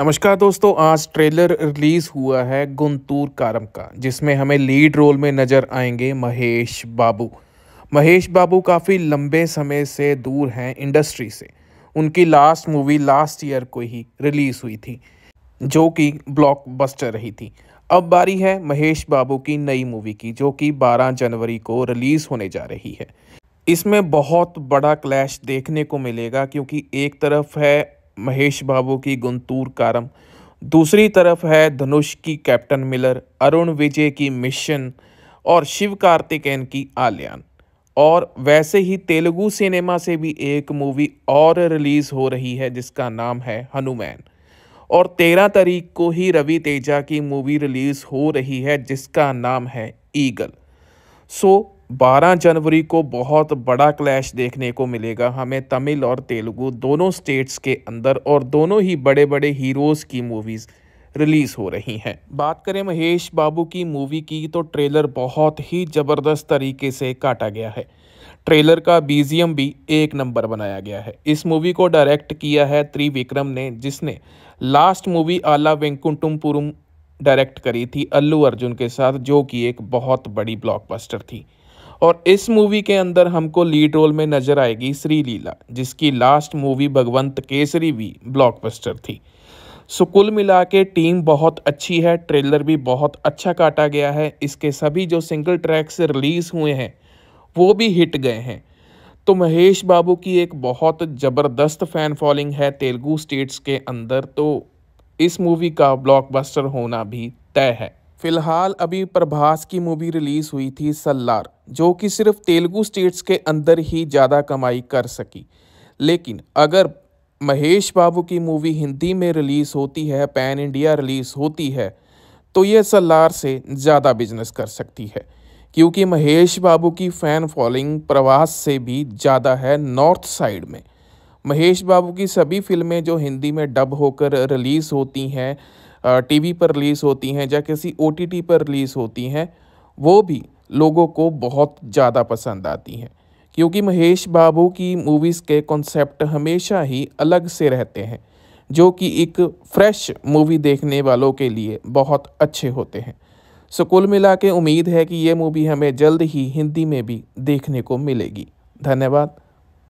नमस्कार दोस्तों आज ट्रेलर रिलीज हुआ है गुंतूर कारम का जिसमें हमें लीड रोल में नज़र आएंगे महेश बाबू महेश बाबू काफ़ी लंबे समय से दूर हैं इंडस्ट्री से उनकी लास्ट मूवी लास्ट ईयर को ही रिलीज़ हुई थी जो कि ब्लॉकबस्टर रही थी अब बारी है महेश बाबू की नई मूवी की जो कि 12 जनवरी को रिलीज़ होने जा रही है इसमें बहुत बड़ा क्लैश देखने को मिलेगा क्योंकि एक तरफ है महेश बाबू की गुंतूर कारम दूसरी तरफ है धनुष की कैप्टन मिलर अरुण विजय की मिशन और शिव कार्तिकेन की आलियान और वैसे ही तेलुगु सिनेमा से भी एक मूवी और रिलीज़ हो रही है जिसका नाम है हनुमान और तेरह तारीख को ही रवि तेजा की मूवी रिलीज़ हो रही है जिसका नाम है ईगल सो 12 जनवरी को बहुत बड़ा क्लैश देखने को मिलेगा हमें तमिल और तेलुगु दोनों स्टेट्स के अंदर और दोनों ही बड़े बड़े हीरोज़ की मूवीज़ रिलीज़ हो रही हैं बात करें महेश बाबू की मूवी की तो ट्रेलर बहुत ही ज़बरदस्त तरीके से काटा गया है ट्रेलर का बीजीएम भी एक नंबर बनाया गया है इस मूवी को डायरेक्ट किया है त्रिविक्रम ने जिसने लास्ट मूवी आला वेंकुंटुमपुरम डायरेक्ट करी थी अल्लू अर्जुन के साथ जो कि एक बहुत बड़ी ब्लॉकबस्टर थी और इस मूवी के अंदर हमको लीड रोल में नजर आएगी श्री लीला जिसकी लास्ट मूवी भगवंत केसरी भी ब्लॉकबस्टर थी सो कुल मिला के टीम बहुत अच्छी है ट्रेलर भी बहुत अच्छा काटा गया है इसके सभी जो सिंगल ट्रैक्स रिलीज़ हुए हैं वो भी हिट गए हैं तो महेश बाबू की एक बहुत ज़बरदस्त फ़ैन फॉलोइंग है तेलुगू स्टेट्स के अंदर तो इस मूवी का ब्लॉकबस्टर होना भी तय है फिलहाल अभी प्रभास की मूवी रिलीज़ हुई थी सल्लार जो कि सिर्फ तेलुगु स्टेट्स के अंदर ही ज़्यादा कमाई कर सकी लेकिन अगर महेश बाबू की मूवी हिंदी में रिलीज़ होती है पैन इंडिया रिलीज़ होती है तो ये सल्लार से ज़्यादा बिजनेस कर सकती है क्योंकि महेश बाबू की फ़ैन फॉलोइंग प्रवास से भी ज़्यादा है नॉर्थ साइड में महेश बाबू की सभी फिल्में जो हिंदी में डब होकर रिलीज़ होती हैं टीवी पर रिलीज़ होती हैं या किसी ओटीटी पर रिलीज़ होती हैं वो भी लोगों को बहुत ज़्यादा पसंद आती हैं क्योंकि महेश बाबू की मूवीज़ के कॉन्सेप्ट हमेशा ही अलग से रहते हैं जो कि एक फ्रेश मूवी देखने वालों के लिए बहुत अच्छे होते हैं सो कुल मिला के उम्मीद है कि ये मूवी हमें जल्द ही हिंदी में भी देखने को मिलेगी धन्यवाद